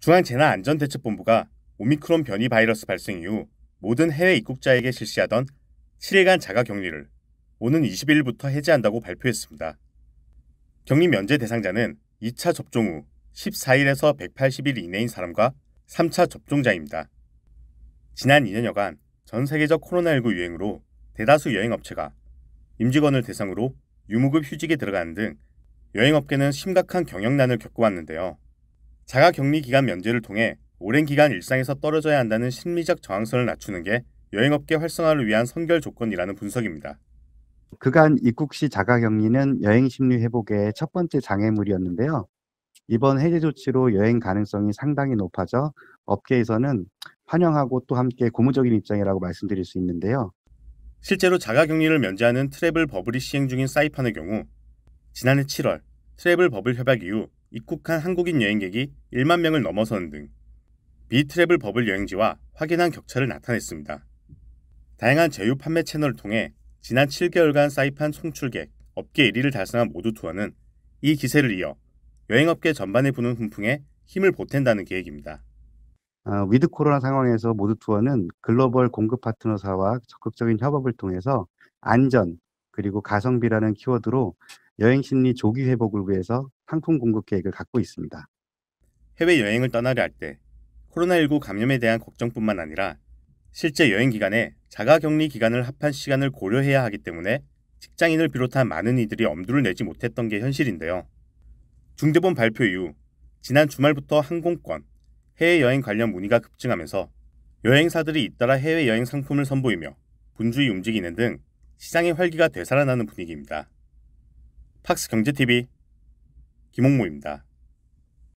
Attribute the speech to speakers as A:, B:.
A: 중앙재난안전대책본부가 오미크론 변이 바이러스 발생 이후 모든 해외 입국자에게 실시하던 7일간 자가격리를 오는 20일부터 해제한다고 발표했습니다. 격리 면제 대상자는 2차 접종 후 14일에서 180일 이내인 사람과 3차 접종자입니다. 지난 2년여간 전 세계적 코로나19 유행으로 대다수 여행업체가 임직원을 대상으로 유무급 휴직에 들어가는 등 여행업계는 심각한 경영난을 겪어왔는데요. 자가격리 기간 면제를 통해 오랜 기간 일상에서 떨어져야 한다는 심리적 저항선을 낮추는 게 여행업계 활성화를 위한 선결 조건이라는 분석입니다.
B: 그간 입국 시 자가격리는 여행 심리 회복의 첫 번째 장애물이었는데요. 이번 해제 조치로 여행 가능성이 상당히 높아져 업계에서는 환영하고 또 함께 고무적인 입장이라고
A: 말씀드릴 수 있는데요. 실제로 자가격리를 면제하는 트래블 버블이 시행 중인 사이판의 경우 지난해 7월 트래블 버블 협약 이후 입국한 한국인 여행객이 1만 명을 넘어서는 등 비트래블 버블 여행지와 확인한 격차를 나타냈습니다. 다양한 제휴 판매 채널을 통해 지난 7개월간 사이판 송출객, 업계 1위를 달성한 모두 투어는 이 기세를 이어 여행업계 전반에 부는 훈풍에 힘을 보탠다는 계획입니다.
B: 아, 위드 코로나 상황에서 모두 투어는 글로벌 공급 파트너사와 적극적인 협업을 통해서 안전 그리고 가성비라는 키워드로 여행 심리 조기 회복을 위해서 상품 공급 계획을 갖고 있습니다.
A: 해외 여행을 떠나려 할 때 코로나19 감염에 대한 걱정뿐만 아니라 실제 여행 기간에 자가 격리 기간을 합한 시간을 고려해야 하기 때문에 직장인을 비롯한 많은 이들이 엄두를 내지 못했던 게 현실인데요. 중대본 발표 이후 지난 주말부터 항공권, 해외여행 관련 문의가 급증하면서 여행사들이 잇따라 해외여행 상품을 선보이며 분주히 움직이는 등 시장의 활기가 되살아나는 분위기입니다. 팍스경제TV 김홍무입니다.